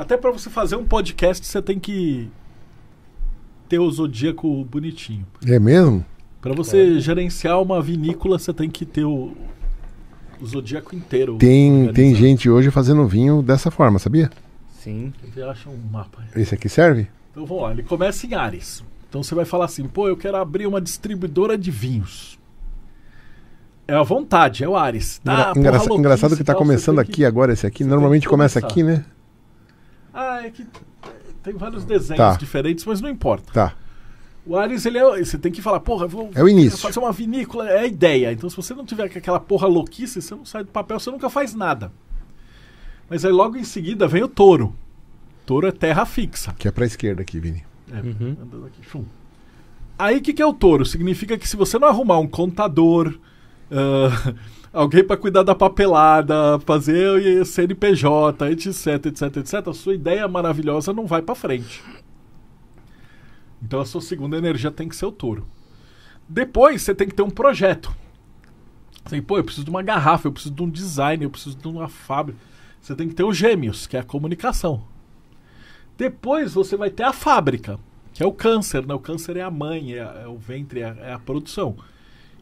Até para você fazer um podcast, você tem que ter o zodíaco bonitinho. É mesmo? Para você é. gerenciar uma vinícola, você tem que ter o, o zodíaco inteiro. Tem, tem gente hoje fazendo vinho dessa forma, sabia? Sim. Você acha um mapa. Esse aqui serve? Então vamos lá, ele começa em Ares. Então você vai falar assim, pô, eu quero abrir uma distribuidora de vinhos. É a vontade, é o Ares. Tá, Engra porra, engraçado que está começando aqui, que... agora esse aqui. Normalmente começa aqui, né? Ah, é que eh, tem vários desenhos tá. diferentes, mas não importa. Tá. O Ares, ele é, você tem que falar, porra, vou é o início. fazer uma vinícola, é a ideia. Então, se você não tiver aquela porra louquice, você não sai do papel, você nunca faz nada. Mas aí, logo em seguida, vem o touro. touro é terra fixa. Que é pra esquerda aqui, Vini. É, uhum. andando aqui, chum. Aí, o que, que é o touro? Significa que se você não arrumar um contador, uh, alguém para cuidar da papelada, fazer CNPJ, etc, etc, etc, a sua ideia maravilhosa não vai para frente. Então a sua segunda energia tem que ser o touro. Depois você tem que ter um projeto. Você pô, eu preciso de uma garrafa, eu preciso de um design, eu preciso de uma fábrica. Você tem que ter os gêmeos, que é a comunicação. Depois você vai ter a fábrica, que é o câncer, né? O câncer é a mãe, é, é o ventre, é é a produção.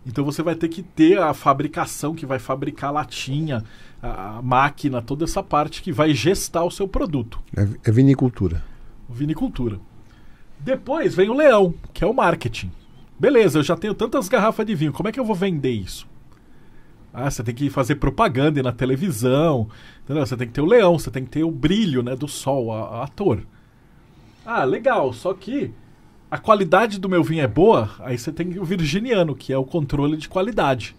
Então você vai ter que ter a fabricação que vai fabricar a latinha, a máquina, toda essa parte que vai gestar o seu produto. É, é vinicultura. Vinicultura. Depois vem o leão, que é o marketing. Beleza, eu já tenho tantas garrafas de vinho, como é que eu vou vender isso? Ah, você tem que fazer propaganda na televisão, entendeu? Você tem que ter o leão, você tem que ter o brilho né, do sol, a, ator. Ah, legal, só que a qualidade do meu vinho é boa, aí você tem o virginiano, que é o controle de qualidade.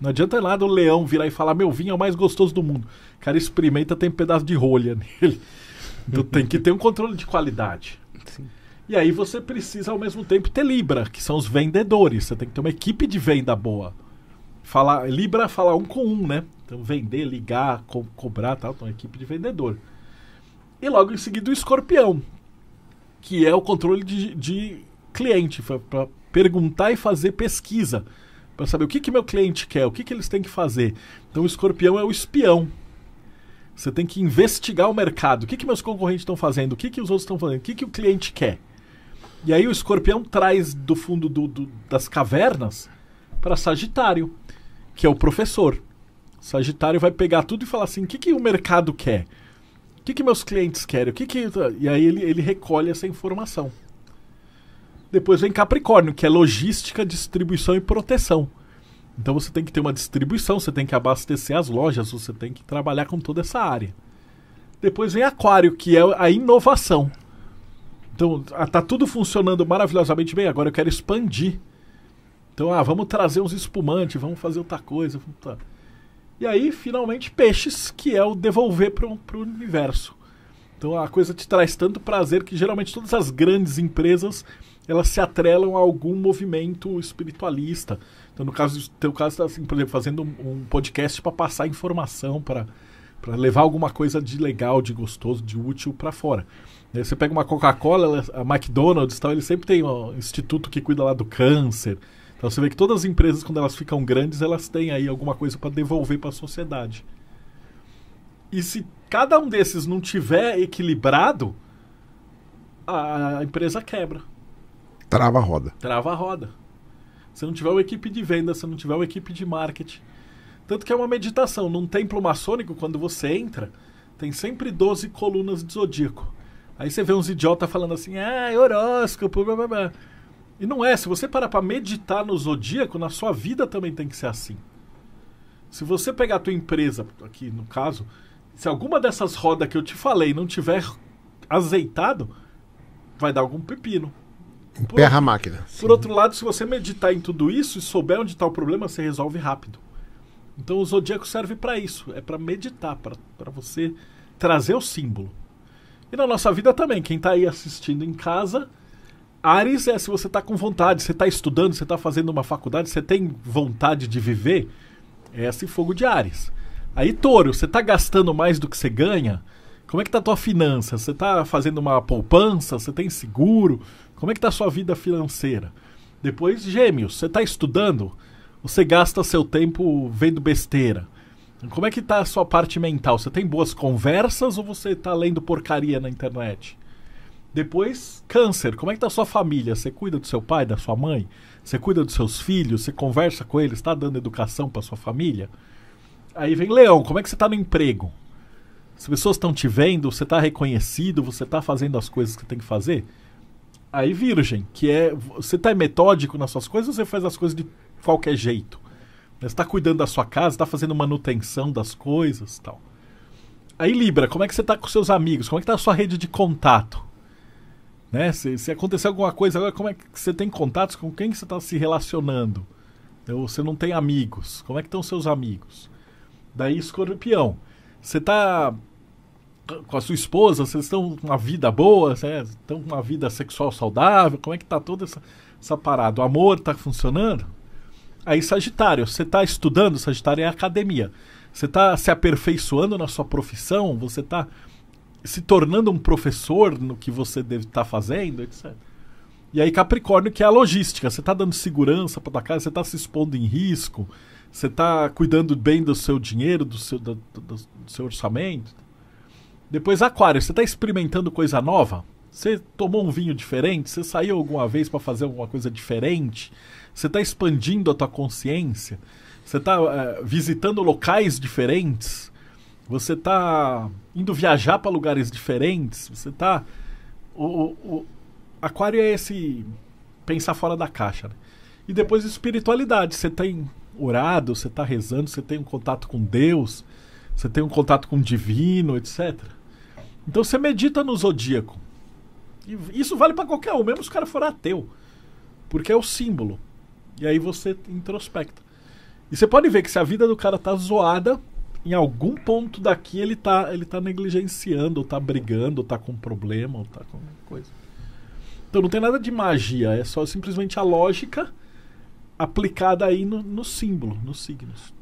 Não adianta nada o leão virar e falar: meu vinho é o mais gostoso do mundo. O cara experimenta, tem um pedaço de rolha nele. Então tem que ter um controle de qualidade. Sim. E aí você precisa ao mesmo tempo ter Libra, que são os vendedores. Você tem que ter uma equipe de venda boa. Falar, Libra falar um com um, né? Então vender, ligar, co cobrar tal. Então, uma equipe de vendedor. E logo em seguida o escorpião, que é o controle de, de cliente, para perguntar e fazer pesquisa, para saber o que, que meu cliente quer, o que, que eles têm que fazer. Então, o escorpião é o espião. Você tem que investigar o mercado. O que, que meus concorrentes estão fazendo? O que, que os outros estão fazendo? O que, que o cliente quer? E aí o escorpião traz do fundo do, do, das cavernas para Sagitário, que é o professor. Sagitário vai pegar tudo e falar assim: o que, que o mercado quer? que, que meus clientes querem? O que que... E aí ele, ele recolhe essa informação. Depois vem Capricórnio, que é logística, distribuição e proteção. Então você tem que ter uma distribuição, você tem que abastecer as lojas, você tem que trabalhar com toda essa área. Depois vem Aquário, que é a inovação. Então, ah, tá tudo funcionando maravilhosamente bem, agora eu quero expandir. Então, ah, vamos trazer uns espumantes, vamos fazer outra coisa. Vamos... E aí, finalmente, peixes, que é o devolver para o universo. Então a coisa te traz tanto prazer que geralmente todas as grandes empresas elas se atrelam a algum movimento espiritualista. Então, no caso teu caso, tá assim, por exemplo, fazendo um podcast para passar informação, para levar alguma coisa de legal, de gostoso, de útil para fora. Aí você pega uma Coca-Cola, a McDonald's, tal, ele sempre tem um instituto que cuida lá do câncer, então você vê que todas as empresas, quando elas ficam grandes, elas têm aí alguma coisa para devolver para a sociedade. E se cada um desses não tiver equilibrado, a empresa quebra. Trava a roda. Trava a roda. Se não tiver uma equipe de venda, se não tiver uma equipe de marketing. Tanto que é uma meditação. Num templo maçônico, quando você entra, tem sempre 12 colunas de zodíaco. Aí você vê uns idiotas falando assim, ah, é horóscopo, blá blá blá. E não é. Se você parar para meditar no zodíaco, na sua vida também tem que ser assim. Se você pegar a tua empresa, aqui no caso, se alguma dessas rodas que eu te falei não tiver azeitado, vai dar algum pepino. Emperra a máquina. Por outro lado, se você meditar em tudo isso e souber onde está o problema, você resolve rápido. Então o zodíaco serve para isso, é para meditar, para você trazer o símbolo. E na nossa vida também, quem está aí assistindo em casa, Ares é se você está com vontade, você está estudando, você está fazendo uma faculdade, você tem vontade de viver, é esse fogo de Ares. Aí, touro, você está gastando mais do que você ganha? Como é que está a tua finança? Você está fazendo uma poupança? Você tem seguro? Como é que está a sua vida financeira? Depois, gêmeos, você está estudando? Você gasta seu tempo vendo besteira? Como é que está a sua parte mental? Você tem boas conversas ou você está lendo porcaria na internet? Depois, câncer. Como é que tá a sua família? Você cuida do seu pai, da sua mãe? Você cuida dos seus filhos? Você conversa com eles? Está dando educação para sua família? Aí vem leão. Como é que você está no emprego? As pessoas estão te vendo? Você está reconhecido? Você está fazendo as coisas que tem que fazer? Aí virgem, que é... Você está metódico nas suas coisas ou você faz as coisas de qualquer jeito? Você está cuidando da sua casa? Está fazendo manutenção das coisas tal? Aí Libra, como é que você está com seus amigos? Como é que está a sua rede de contato? Né? Se, se acontecer alguma coisa agora, como é que você tem contatos? Com quem que você está se relacionando? Ou então, você não tem amigos? Como é que estão seus amigos? Daí, escorpião, você está com a sua esposa, vocês estão com uma vida boa, né? estão com uma vida sexual saudável, como é que está toda essa, essa parada? O amor está funcionando? Aí, Sagitário, você está estudando, Sagitário é academia. Você está se aperfeiçoando na sua profissão, você está se tornando um professor no que você deve estar tá fazendo, etc. E aí Capricórnio que é a logística, você está dando segurança para tua casa, você está se expondo em risco, você está cuidando bem do seu dinheiro, do seu, do, do, seu orçamento. Depois Aquário, você está experimentando coisa nova, você tomou um vinho diferente, você saiu alguma vez para fazer alguma coisa diferente, você está expandindo a tua consciência, você está eh, visitando locais diferentes, você está indo viajar para lugares diferentes, você está o, o, o, aquário é esse pensar fora da caixa. Né? E depois espiritualidade, você tem orado, você está rezando, você tem um contato com Deus, você tem um contato com o divino, etc. Então você medita no zodíaco. E isso vale para qualquer um, mesmo se o cara for ateu, porque é o símbolo. E aí você introspecta. E você pode ver que se a vida do cara tá zoada, em algum ponto daqui ele tá, ele tá negligenciando, ou tá brigando, ou tá com problema, ou tá com coisa. Então não tem nada de magia, é só simplesmente a lógica aplicada aí no, no símbolo, nos signos.